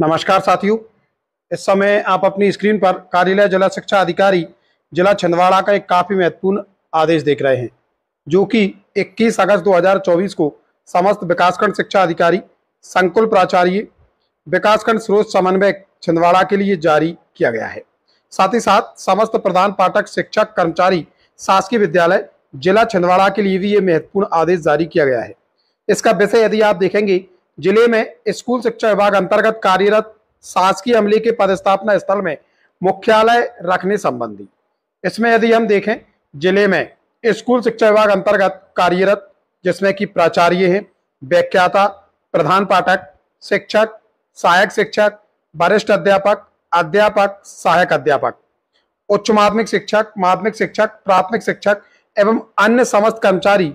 नमस्कार साथियों इस समय आप अपनी स्क्रीन पर कार्यालय जिला शिक्षा अधिकारी जिला छिंदवाड़ा का एक काफ़ी महत्वपूर्ण आदेश देख रहे हैं जो कि 21 अगस्त 2024 को समस्त विकासखंड शिक्षा अधिकारी संकुल प्राचार्य विकासखंड स्रोत समन्वय छिंदवाड़ा के लिए जारी किया गया है साथ ही साथ समस्त प्रधान पाठक शिक्षक कर्मचारी शासकीय विद्यालय जिला छिंदवाड़ा के लिए भी ये महत्वपूर्ण आदेश जारी किया गया है इसका विषय यदि आप देखेंगे जिले में स्कूल शिक्षा विभाग अंतर्गत कार्यरत शासकीय अमले के पदस्थापना स्थल में मुख्यालय रखने संबंधी इसमें यदि हम देखें जिले में स्कूल शिक्षा विभाग अंतर्गत कार्यरत जिसमें कि प्राचार्य हैं व्याख्याता प्रधान पाठक शिक्षक सहायक शिक्षक वरिष्ठ अध्यापक अध्यापक सहायक अध्यापक उच्च माध्यमिक शिक्षक माध्यमिक शिक्षक प्राथमिक शिक्षक एवं अन्य समस्त कर्मचारी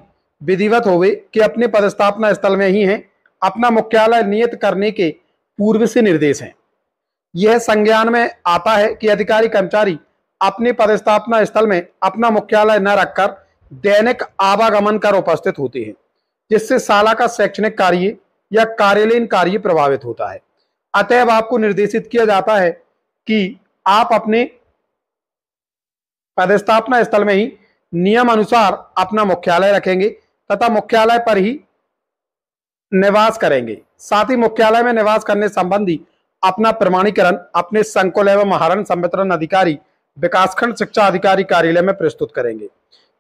विधिवत गए कि अपने पदस्थापना स्थल में ही हैं अपना मुख्यालय नियत करने के पूर्व से निर्देश हैं यह संज्ञान में आता है कि अधिकारी कर्मचारी अपने पदस्थापना स्थल में अपना मुख्यालय न रखकर दैनिक आवागमन कर उपस्थित होते हैं जिससे शाला का शैक्षणिक कार्य या कार्यालयीन कार्य प्रभावित होता है अतएव आपको निर्देशित किया जाता है कि आप अपने पदस्थापना स्थल में ही नियम अनुसार अपना मुख्यालय रखेंगे तथा मुख्यालय पर ही निवास करेंगे साथ ही मुख्यालय में निवास करने संबंधी अपना प्रमाणीकरण अपने संकुल एवं महारण संवितरण अधिकारी विकासखंड शिक्षा अधिकारी कार्यालय में प्रस्तुत करेंगे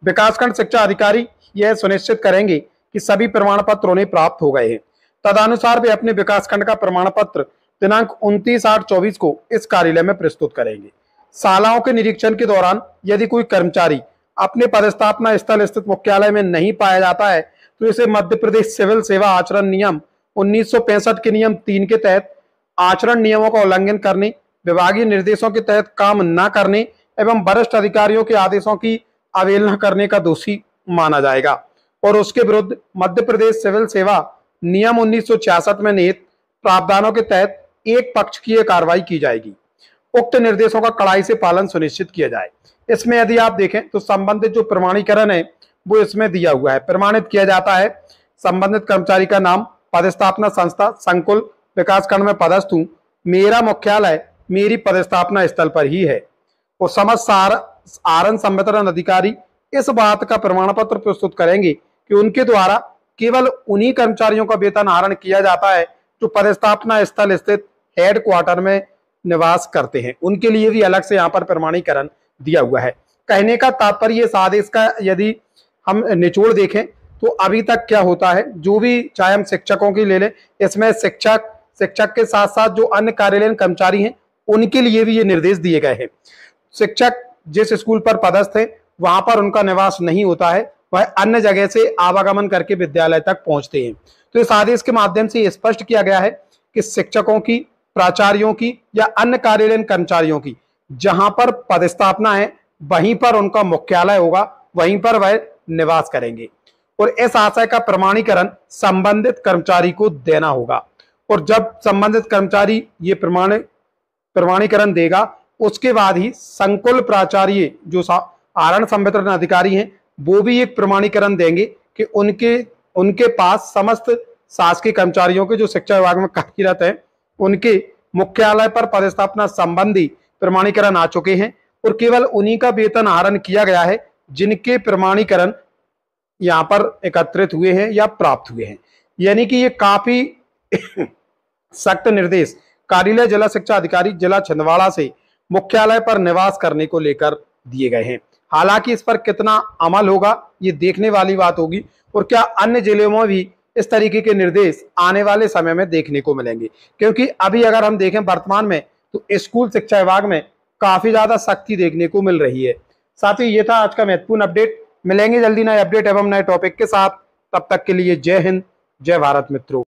विकासखंड शिक्षा अधिकारी यह सुनिश्चित करेंगे कि सभी प्रमाण पत्र उन्हें प्राप्त हो गए हैं तदनुसार वे अपने विकासखंड का प्रमाण पत्र दिनांक उनतीस आठ चौबीस को इस कार्यालय में प्रस्तुत करेंगे शालाओं के निरीक्षण के दौरान यदि कोई कर्मचारी अपने पदस्थापना स्थल स्थित मुख्यालय में नहीं पाया जाता है तो इसे मध्य प्रदेश सिविल सेवा आचरण नियम उन्नीस के नियम तीन के तहत आचरण नियमों का उल्लंघन करने विभागीय निर्देशों के तहत काम न करने एवं वरिष्ठ अधिकारियों के आदेशों की अवेलना करने का दोषी माना जाएगा और उसके विरुद्ध मध्य प्रदेश सिविल सेवा नियम उन्नीस में निहित प्रावधानों के तहत एक पक्ष की कार्रवाई की जाएगी उक्त निर्देशों का कड़ाई से पालन सुनिश्चित किया जाए इसमें यदि आप देखें तो संबंधित जो प्रमाणीकरण है वो इसमें दिया हुआ है प्रमाणित किया जाता है संबंधित कर्मचारी का नाम पदस्थापना संस्था संकुल विकास खंड में पदस्थ हूँ मेरा मुख्यालय मेरी पदस्थापना स्थल पर ही है और समस्त आरन संवितरण अधिकारी इस बात का प्रमाण पत्र प्रस्तुत करेंगे कि उनके द्वारा केवल उन्हीं कर्मचारियों का वेतन आहरण किया जाता है जो पदस्थापना स्थल स्थित हेडक्वार्टर में निवास करते हैं उनके लिए भी अलग से यहाँ पर प्रमाणीकरण दिया हुआ है कहने का तात्पर्य इस आदेश का यदि हम निचोड़ देखें तो अभी तक क्या होता है जो भी चाहे हम शिक्षकों की ले लें इसमें शिक्षक शिक्षक के साथ साथ जो अन्य कार्यालय कर्मचारी हैं उनके लिए भी ये निर्देश दिए गए हैं शिक्षक जिस स्कूल पर पदस्थ है वहां पर उनका निवास नहीं होता है वह अन्य जगह से आवागमन करके विद्यालय तक पहुंचते हैं तो इस आदेश के माध्यम से स्पष्ट किया गया है कि शिक्षकों की प्राचार्यों की या अन्य कार्यालय कर्मचारियों की जहां पर पदस्थापना है वहीं पर उनका मुख्यालय होगा वहीं पर वह निवास करेंगे और इस आशय का प्रमाणीकरण संबंधित कर्मचारी को देना होगा और जब संबंधित कर्मचारी ये प्रमाण प्रमाणीकरण देगा उसके बाद ही संकुल प्राचार्य जो आरण संवितरण अधिकारी हैं वो भी एक प्रमाणीकरण देंगे कि उनके उनके पास समस्त शासकीय कर्मचारियों के जो शिक्षा विभाग में कार्यरत हैं उनके मुख्यालय पर पदस्थापना संबंधी प्रमाणीकरण आ चुके हैं और केवल उन्हीं का वेतन आहरण किया गया है जिनके प्रमाणीकरण यहाँ पर एकत्रित हुए हैं या प्राप्त हुए हैं यानी कि ये काफी सख्त निर्देश कार्यालय जिला शिक्षा अधिकारी जिला छिंदवाड़ा से मुख्यालय पर निवास करने को लेकर दिए गए हैं हालांकि इस पर कितना अमल होगा ये देखने वाली बात होगी और क्या अन्य जिलों में भी इस तरीके के निर्देश आने वाले समय में देखने को मिलेंगे क्योंकि अभी अगर हम देखें वर्तमान में तो स्कूल शिक्षा विभाग में काफी ज्यादा सख्ती देखने को मिल रही है साथ ही ये था आज का महत्वपूर्ण अपडेट मिलेंगे जल्दी नए अपडेट एवं नए टॉपिक के साथ तब तक के लिए जय हिंद जय भारत मित्रों